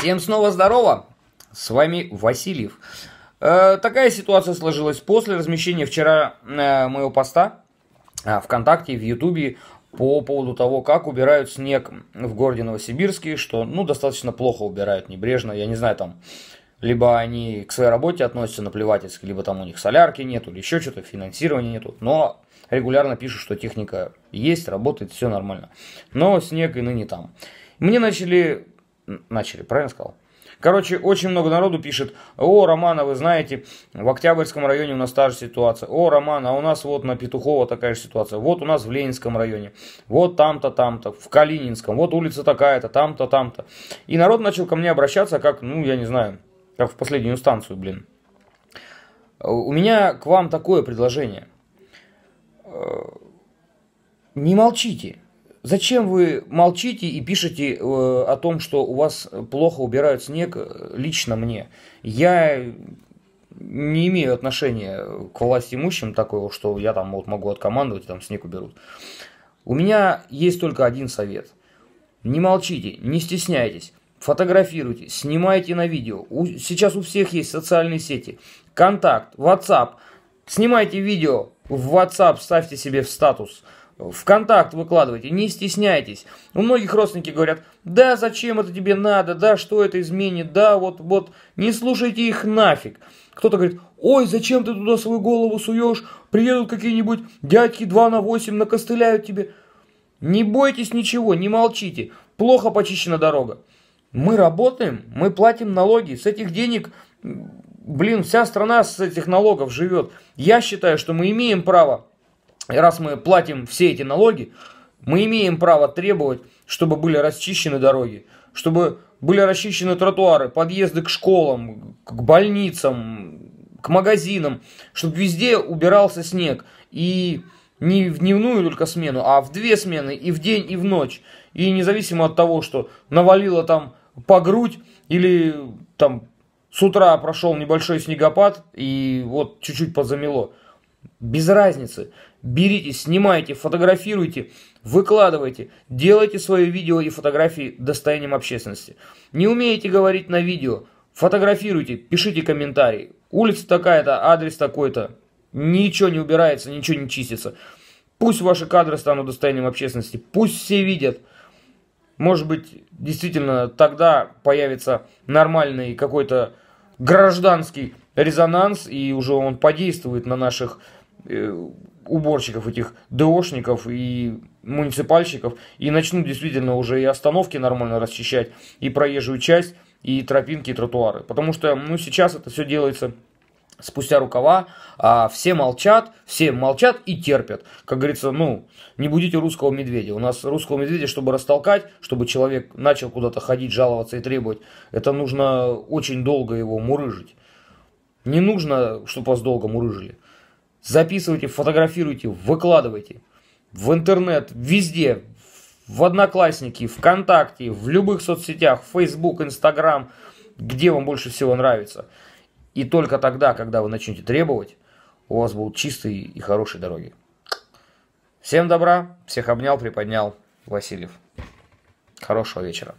Всем снова здорово! С вами Васильев. Э, такая ситуация сложилась после размещения вчера э, моего поста э, ВКонтакте, в Ютубе по поводу того, как убирают снег в городе Новосибирске, что, ну, достаточно плохо убирают, небрежно, я не знаю, там, либо они к своей работе относятся наплевательски, либо там у них солярки нету, или еще что-то, финансирования нету, но регулярно пишут, что техника есть, работает, все нормально. Но снег и ныне там. Мне начали начали, правильно сказал? Короче, очень много народу пишет, о, Романа, вы знаете, в Октябрьском районе у нас та же ситуация. О, Романа, а у нас вот на Петухова такая же ситуация. Вот у нас в Ленинском районе, вот там-то, там-то, в Калининском, вот улица такая-то, там-то, там-то. И народ начал ко мне обращаться, как, ну, я не знаю, как в последнюю станцию блин. У меня к вам такое предложение. Э, не молчите. Зачем вы молчите и пишете э, о том, что у вас плохо убирают снег э, лично мне? Я не имею отношения к власти имущим такого, что я там вот могу откомандовать, и там снег уберут. У меня есть только один совет. Не молчите, не стесняйтесь, фотографируйте, снимайте на видео. У, сейчас у всех есть социальные сети. Контакт, WhatsApp. Снимайте видео в WhatsApp, ставьте себе в статус – в контакт выкладывайте, не стесняйтесь. У многих родственники говорят, да зачем это тебе надо, да что это изменит, да вот, вот, не слушайте их нафиг. Кто-то говорит, ой, зачем ты туда свою голову суешь, приедут какие-нибудь дядьки 2 на 8, накостыляют тебе. Не бойтесь ничего, не молчите, плохо почищена дорога. Мы работаем, мы платим налоги, с этих денег, блин, вся страна с этих налогов живет. Я считаю, что мы имеем право и раз мы платим все эти налоги, мы имеем право требовать, чтобы были расчищены дороги, чтобы были расчищены тротуары, подъезды к школам, к больницам, к магазинам, чтобы везде убирался снег. И не в дневную только смену, а в две смены, и в день, и в ночь. И независимо от того, что навалило там по грудь, или там с утра прошел небольшой снегопад, и вот чуть-чуть подзамело – без разницы. Берите, снимайте, фотографируйте, выкладывайте, делайте свое видео и фотографии достоянием общественности. Не умеете говорить на видео, фотографируйте, пишите комментарии. Улица такая-то, адрес такой-то. Ничего не убирается, ничего не чистится. Пусть ваши кадры станут достоянием общественности, пусть все видят. Может быть, действительно, тогда появится нормальный какой-то гражданский резонанс, и уже он подействует на наших Э, уборщиков, этих ДОшников и муниципальщиков, и начнут действительно уже и остановки нормально расчищать, и проезжую часть, и тропинки, и тротуары. Потому что ну, сейчас это все делается спустя рукава, а все молчат, все молчат и терпят. Как говорится, ну, не будите русского медведя. У нас русского медведя, чтобы растолкать, чтобы человек начал куда-то ходить, жаловаться и требовать, это нужно очень долго его мурыжить. Не нужно, чтобы вас долго мурыжили записывайте, фотографируйте, выкладывайте в интернет, везде, в Одноклассники, ВКонтакте, в любых соцсетях, Facebook, Instagram, где вам больше всего нравится. И только тогда, когда вы начнете требовать, у вас будут чистые и хорошие дороги. Всем добра, всех обнял, приподнял Васильев. Хорошего вечера.